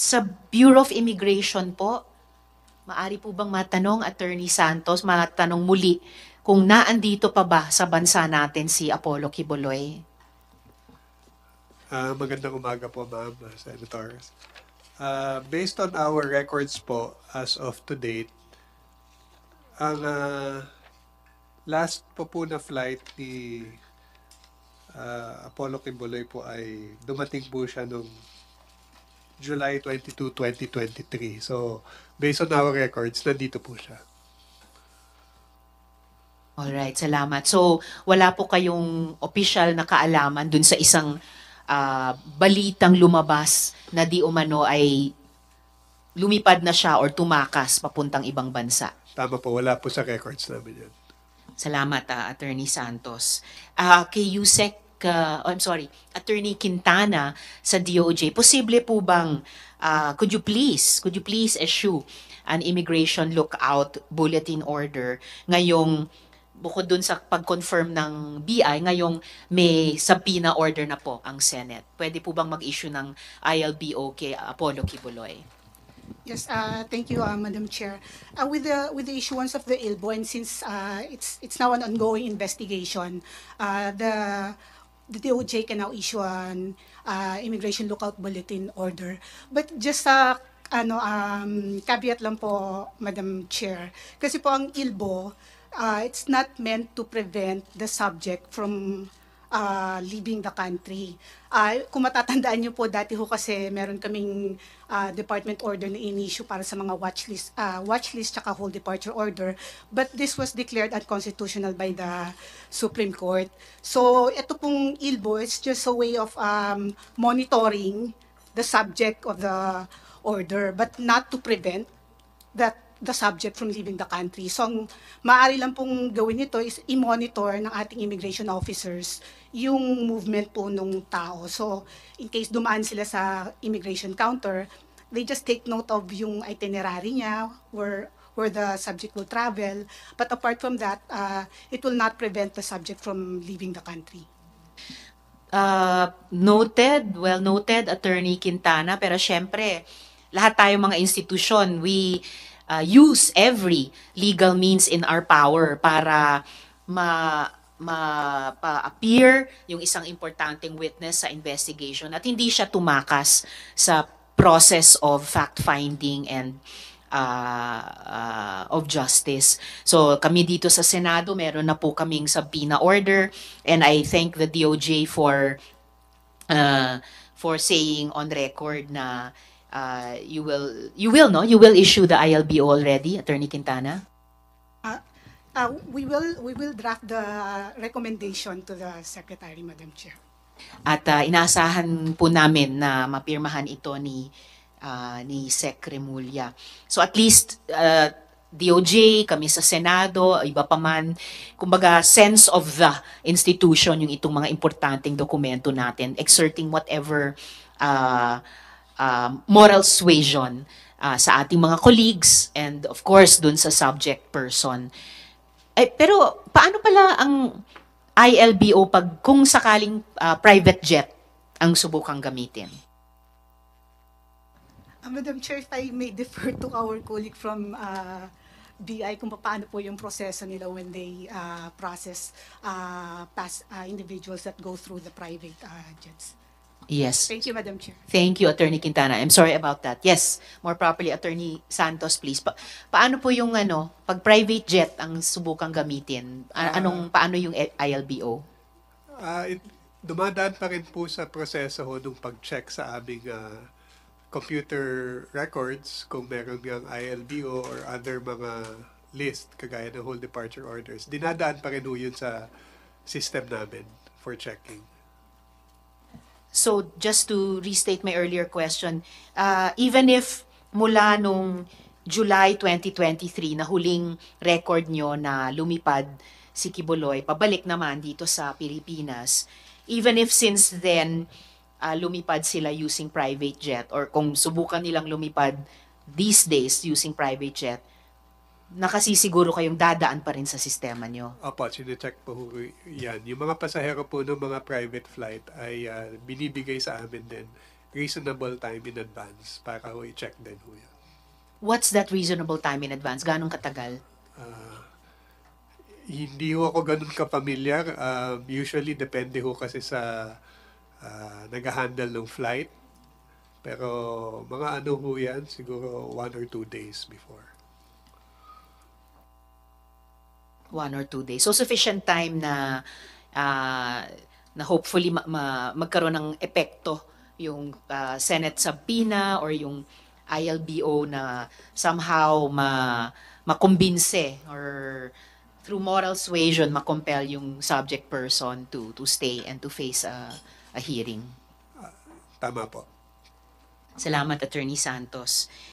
Sa Bureau of Immigration po, maari po bang matanong, Attorney Santos, matanong muli kung naandito pa ba sa bansa natin si Apollo Kibuloy? Uh, magandang umaga po, ma'am, uh, senators. Uh, based on our records po, as of to date, ang uh, last po po na flight ni uh, Apollo Kibuloy po ay dumating po siya nung July 22, 2023. So, based on our records, nandito po siya. Alright, salamat. So, wala po kayong official na kaalaman dun sa isang uh, balitang lumabas na di umano ay lumipad na siya or tumakas papuntang ibang bansa. Tama po, wala po sa records namin yun. Salamat, uh, Attorney Santos. Uh, ah, kay Yusek, uh, oh, I'm sorry, Attorney Quintana sa DOJ, posible po bang uh, could you please, could you please issue an immigration lookout bulletin order ngayong bukod dun sa pag-confirm ng BI, ngayong may subpoena order na po ang Senate. Pwede po bang mag-issue ng ILBO kay Apollo Kibuloy? Yes, uh, thank you, uh, Madam Chair. Uh, with the with the issuance of the ILBO, and since uh, it's it's now an ongoing investigation, uh, the the DOJ can now issue an uh, immigration lookout bulletin order. But just a uh, ano um, caveat lang po Madam Chair kasi po ang ILBO uh, it's not meant to prevent the subject from uh, leaving the country. Uh, kung matatandaan niyo po, dati ho kasi meron kaming uh, department order na in-issue para sa mga watchlist, uh, watchlist tsaka whole departure order. But this was declared unconstitutional by the Supreme Court. So ito pong ILBO, it's just a way of um, monitoring the subject of the order, but not to prevent that the subject from leaving the country. So, ang maaari lang pong gawin nito is i-monitor ng ating immigration officers yung movement po ng tao. So, in case dumaan sila sa immigration counter, they just take note of yung itinerary niya, where where the subject will travel. But apart from that, uh, it will not prevent the subject from leaving the country. Uh, noted, well noted, Attorney Quintana. Pero syempre, lahat tayo mga institusyon, we uh, use every legal means in our power para ma ma appear yung isang importanteng witness sa investigation at hindi siya tumakas sa process of fact-finding and uh, uh, of justice. So kami dito sa Senado, meron na po kaming subpoena order and I thank the DOJ for uh, for saying on record na uh, you will you will no you will issue the ILB already, Attorney Quintana. Uh, uh, we will we will draft the recommendation to the secretary, Madam Chair. At uh, inaasahan po namin na mapirmahan ito ni uh, ni Sec Remulla. So at least uh, DOJ, kami sa Senado, iba pa man, kumbaga sense of the institution yung itong mga importanteng dokumento natin, exerting whatever uh, um, moral suasion uh, sa ating mga colleagues and of course dun sa subject person. Eh, pero paano pala ang ILBO pag kung sakaling uh, private jet ang subukang gamitin? Uh, Madam Chair, if I may defer to our colleague from uh, BI kung paano po yung proseso nila when they uh, process uh, pass, uh, individuals that go through the private uh, jets. Yes. Thank you, Madam Chair. Thank you, Attorney Quintana. I'm sorry about that. Yes, more properly, Attorney Santos, please. Pa- paano po yung ano, pag private jet ang subukang gamitin? A- ah. anong, paano yung ILBO? Ah, it, dumadaan pa rin po sa proseso ho nung pag-check sa aming uh, computer records kung meron ngang ILBO or other mga list kagaya ng whole departure orders. Dinadaan pa rin ho yun sa system namin for checking. So just to restate my earlier question, uh, even if mula nung July 2023 na huling record nyo na lumipad si Kibuloy, pabalik naman dito sa Pilipinas, even if since then uh, lumipad sila using private jet or kung subukan nilang lumipad these days using private jet, nakasisiguro kayong dadaan pa rin sa sistema nyo. Opo, sinecheck po yan. Yung mga pasahero po ng mga private flight ay uh, binibigay sa amin din reasonable time in advance para ho i-check din ho yan. What's that reasonable time in advance? Ganong katagal? Uh, hindi ho ako ganun kapamilyar. Uh, um, usually, depende ho kasi sa uh, nag-handle ng flight. Pero mga ano ho yan, siguro one or two days before. one or two days. So sufficient time na uh, na hopefully ma- ma- magkaroon ng epekto yung uh, Senate subpoena or yung ILBO na somehow ma makumbinse or through moral suasion makompel yung subject person to to stay and to face a, a hearing. Uh, tama po. Salamat Attorney Santos.